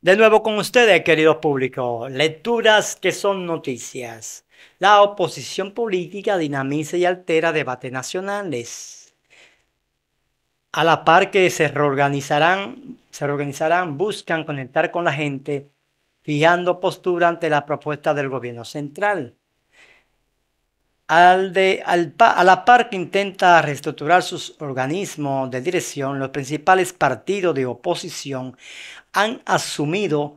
De nuevo con ustedes, queridos público, lecturas que son noticias. La oposición política dinamiza y altera debates nacionales. A la par que se reorganizarán, se reorganizarán, buscan conectar con la gente, fijando postura ante la propuesta del gobierno central al de, a la par que intenta reestructurar sus organismos de dirección, los principales partidos de oposición han asumido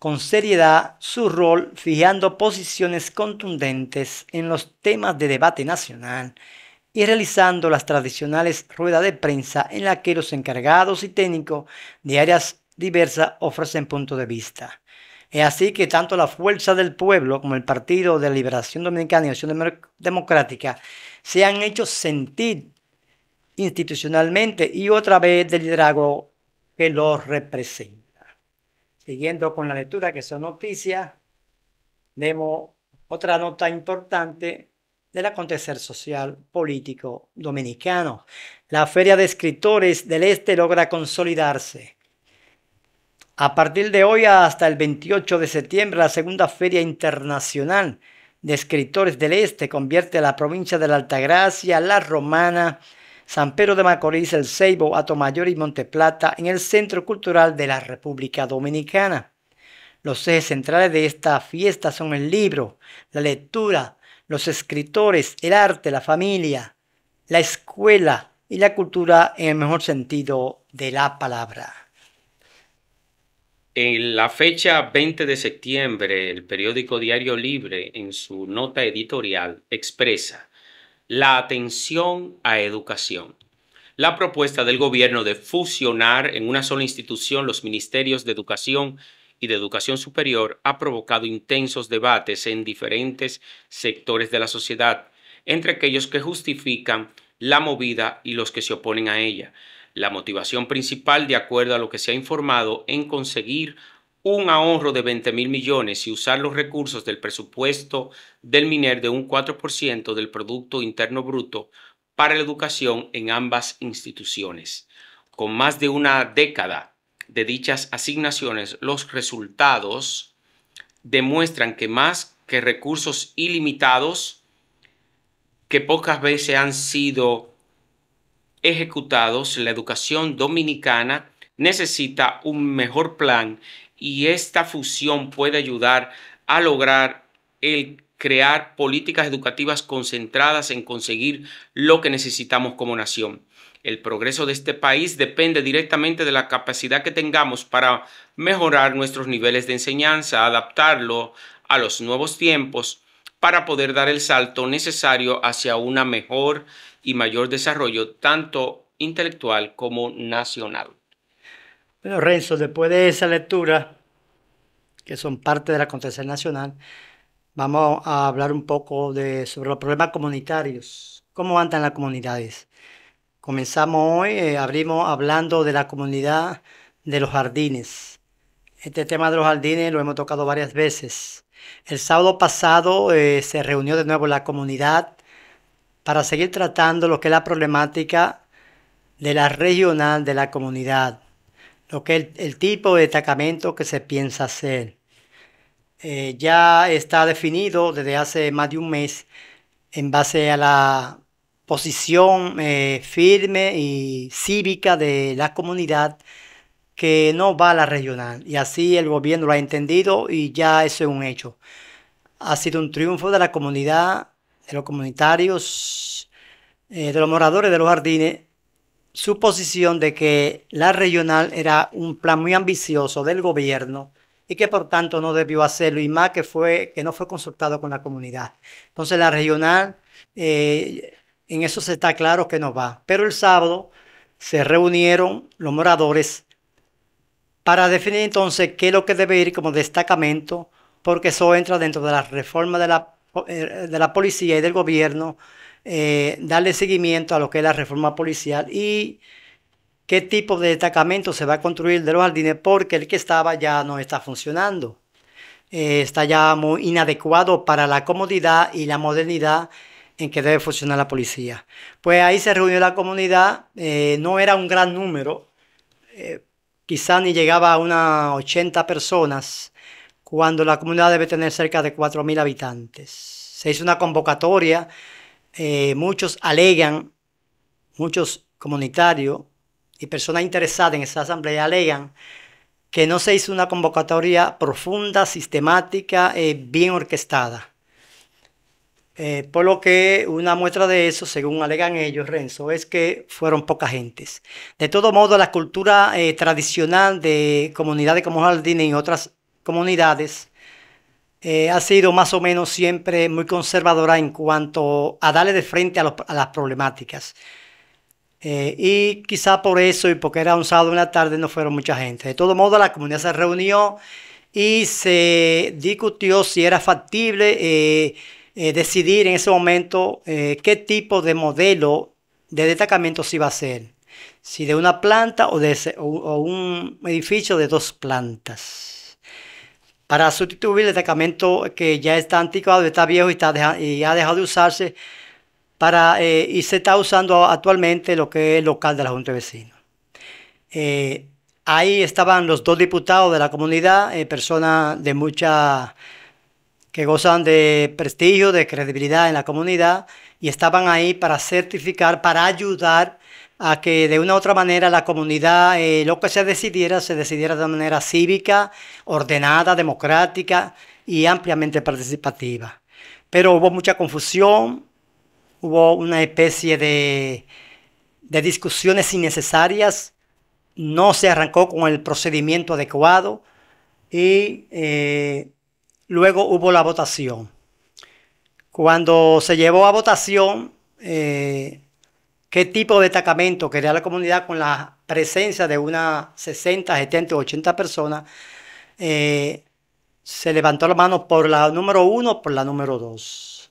con seriedad su rol, fijando posiciones contundentes en los temas de debate nacional y realizando las tradicionales ruedas de prensa en las que los encargados y técnicos de áreas diversas ofrecen punto de vista. Es así que tanto la Fuerza del Pueblo como el Partido de Liberación Dominicana y Nación Democrática se han hecho sentir institucionalmente y otra vez del liderazgo que los representa. Siguiendo con la lectura que son noticias, vemos otra nota importante del acontecer social político dominicano. La Feria de Escritores del Este logra consolidarse a partir de hoy hasta el 28 de septiembre, la segunda Feria Internacional de Escritores del Este convierte a la provincia de la Altagracia, La Romana, San Pedro de Macorís, El Ceibo, Atomayor y Monteplata en el Centro Cultural de la República Dominicana. Los ejes centrales de esta fiesta son el libro, la lectura, los escritores, el arte, la familia, la escuela y la cultura en el mejor sentido de la palabra. En la fecha 20 de septiembre, el periódico Diario Libre, en su nota editorial, expresa la atención a educación. La propuesta del gobierno de fusionar en una sola institución los ministerios de educación y de educación superior ha provocado intensos debates en diferentes sectores de la sociedad, entre aquellos que justifican la movida y los que se oponen a ella. La motivación principal, de acuerdo a lo que se ha informado, en conseguir un ahorro de 20 mil millones y usar los recursos del presupuesto del MINER de un 4% del Producto Interno Bruto para la educación en ambas instituciones. Con más de una década de dichas asignaciones, los resultados demuestran que más que recursos ilimitados, que pocas veces han sido ejecutados, la educación dominicana necesita un mejor plan y esta fusión puede ayudar a lograr el crear políticas educativas concentradas en conseguir lo que necesitamos como nación. El progreso de este país depende directamente de la capacidad que tengamos para mejorar nuestros niveles de enseñanza, adaptarlo a los nuevos tiempos para poder dar el salto necesario hacia una mejor y mayor desarrollo tanto intelectual como nacional. Bueno, Renzo, después de esa lectura, que son parte de la acontecer nacional, vamos a hablar un poco sobre los problemas comunitarios. ¿Cómo andan las comunidades? Comenzamos hoy, eh, abrimos hablando de la comunidad de los jardines. Este tema de los jardines lo hemos tocado varias veces. El sábado pasado eh, se reunió de nuevo la comunidad para seguir tratando lo que es la problemática de la regional de la comunidad, lo que es el, tipo de destacamento que se piensa hacer. Eh, ya está definido desde hace más de un mes en base a la posición eh, firme y cívica de la comunidad que no va a la regional. Y así el gobierno lo ha entendido y ya eso es un hecho. Ha sido un triunfo de la comunidad de los comunitarios, eh, de los moradores de los jardines, su posición de que la regional era un plan muy ambicioso del gobierno y que por tanto no debió hacerlo y más que, fue, que no fue consultado con la comunidad. Entonces la regional, eh, en eso se está claro que no va. Pero el sábado se reunieron los moradores para definir entonces qué es lo que debe ir como destacamento, porque eso entra dentro de la reforma de la eh, de la policía y del gobierno, eh, darle seguimiento a lo que es la reforma policial y qué tipo de destacamento se va a construir de los jardines porque el que estaba ya no está funcionando. Eh, está ya muy inadecuado para la comodidad y la modernidad en que debe funcionar la policía. Pues ahí se reunió la comunidad, no era un gran número, quizá ni llegaba a unas 80 personas, cuando la comunidad debe tener cerca de 4.000 habitantes. Se hizo una convocatoria, eh, muchos alegan, muchos comunitarios y personas interesadas en esa asamblea alegan que no se hizo una convocatoria profunda, sistemática, eh, bien orquestada. Eh, por lo que una muestra de eso, según alegan ellos, Renzo, es que fueron pocas gentes. De todo modo, la cultura tradicional de comunidades como Jardines y otras comunidades eh, ha sido más o menos siempre muy conservadora en cuanto a darle de frente a, las problemáticas. Eh, y quizá por eso y porque era un sábado en la tarde no fueron mucha gente. De todo modo, la comunidad se reunió y se discutió si era factible eh, decidir en ese momento qué tipo de modelo de destacamento se iba a hacer. Si de una planta o de o un edificio de dos plantas para sustituir el destacamento que ya está anticuado, está viejo y, está y ha dejado de usarse para, eh, y se está usando actualmente lo que es el local de la Junta de Vecinos. Eh, ahí estaban los dos diputados de la comunidad, eh, personas de mucha que gozan de prestigio, de credibilidad en la comunidad, y estaban ahí para certificar, para ayudar a que de una u otra manera la comunidad, eh, lo que se decidiera, se decidiera de manera cívica, ordenada, democrática y ampliamente participativa. Pero hubo mucha confusión, hubo una especie de, discusiones innecesarias, no se arrancó con el procedimiento adecuado y eh, luego hubo la votación. Cuando se llevó a votación, eh, qué tipo de destacamento quería la comunidad con la presencia de unas 60, 70, 80 personas, eh, se levantó la mano por la número uno, por la número dos.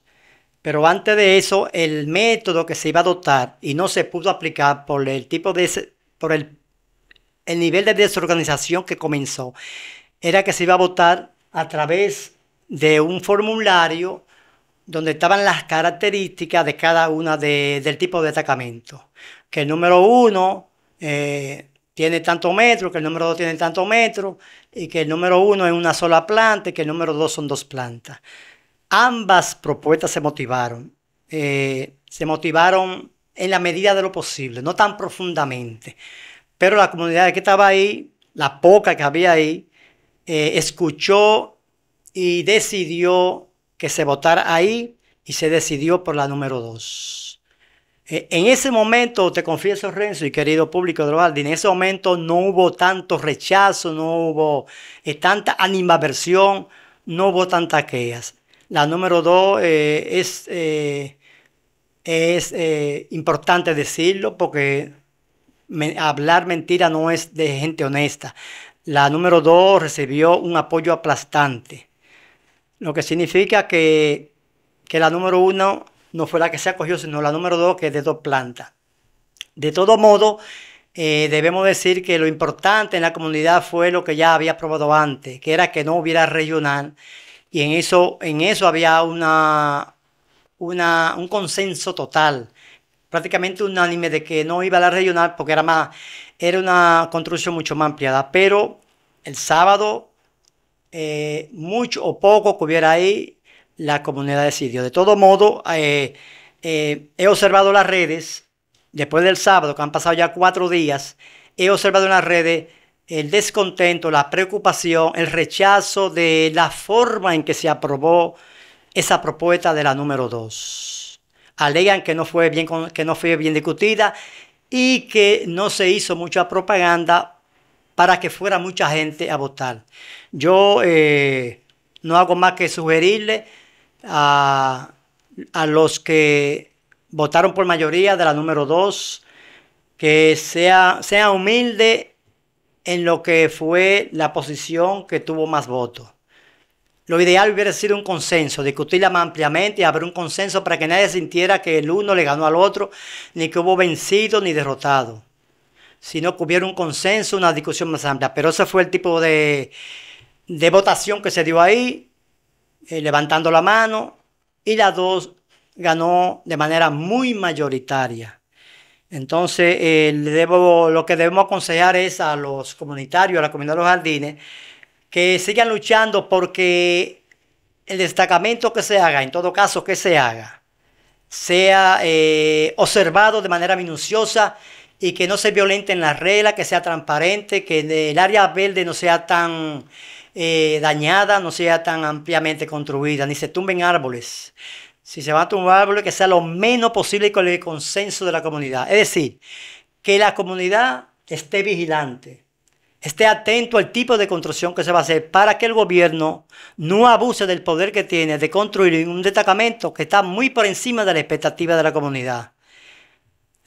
Pero antes de eso, el método que se iba a adoptar y no se pudo aplicar por el tipo de por el, el nivel de desorganización que comenzó, era que se iba a votar a través de un formulario donde estaban las características de cada una del tipo de destacamento. Que el número uno eh, tiene tanto metro, que el número dos tiene tanto metro, y que el número uno es una sola planta y que el número dos son dos plantas. Ambas propuestas se motivaron. Eh, se motivaron en la medida de lo posible, no tan profundamente. Pero la comunidad que estaba ahí, la poca que había ahí, eh, escuchó y decidió que se votara ahí y se decidió por la número dos. E, en ese momento, te confieso Renzo y querido público de en ese momento no hubo tanto rechazo, no hubo eh, tanta animaversión, no hubo tantas quejas. La número dos eh, es, eh, es importante decirlo porque hablar mentira no es de gente honesta. La número dos recibió un apoyo aplastante. Lo que significa que, la número uno no fue la que se acogió, sino la número dos, que es de dos plantas. De todo modo, eh, debemos decir que lo importante en la comunidad fue lo que ya había probado antes, que era que no hubiera regional. Y en eso, en eso había una, un consenso total, prácticamente unánime, de que no iba a la regional porque era, más, era una construcción mucho más ampliada. Pero el sábado eh, mucho o poco que hubiera ahí, la comunidad decidió. De todo modo, eh, eh, he observado las redes, después del sábado, que han pasado ya cuatro días, he observado en las redes el descontento, la preocupación, el rechazo de la forma en que se aprobó esa propuesta de la número dos. Alegan que no, fue bien, que no fue bien discutida y que no se hizo mucha propaganda para que fuera mucha gente a votar. Yo eh, no hago más que sugerirle a, los que votaron por mayoría de la número 2 que sea, sea humilde en lo que fue la posición que tuvo más votos. Lo ideal hubiera sido un consenso, discutirla más ampliamente y haber un consenso para que nadie sintiera que el uno le ganó al otro, ni que hubo vencido ni derrotado sino que hubiera un consenso, una discusión más amplia. Pero ese fue el tipo de, votación que se dio ahí, eh, levantando la mano, y la dos ganó de manera muy mayoritaria. Entonces, eh, lo que debemos aconsejar es a los comunitarios, a la comunidad de los jardines, que sigan luchando porque el destacamento que se haga, en todo caso que se haga, sea eh, observado de manera minuciosa y que no se violenten las reglas, que sea transparente, que el área verde no sea tan eh, dañada, no sea tan ampliamente construida, ni se tumben árboles. Si se va a tumbar árboles, que sea lo menos posible con el consenso de la comunidad. Es decir, que la comunidad esté vigilante, esté atento al tipo de construcción que se va a hacer para que el gobierno no abuse del poder que tiene de construir un destacamento que está muy por encima de la expectativa de la comunidad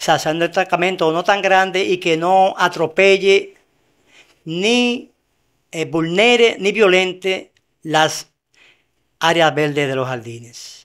sea, sea un destacamento no tan grande y que no atropelle ni eh, vulnere ni violente las áreas verdes de los jardines.